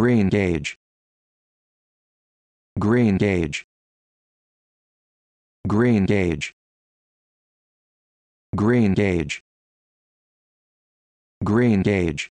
green gauge green gauge green gauge green gauge green gauge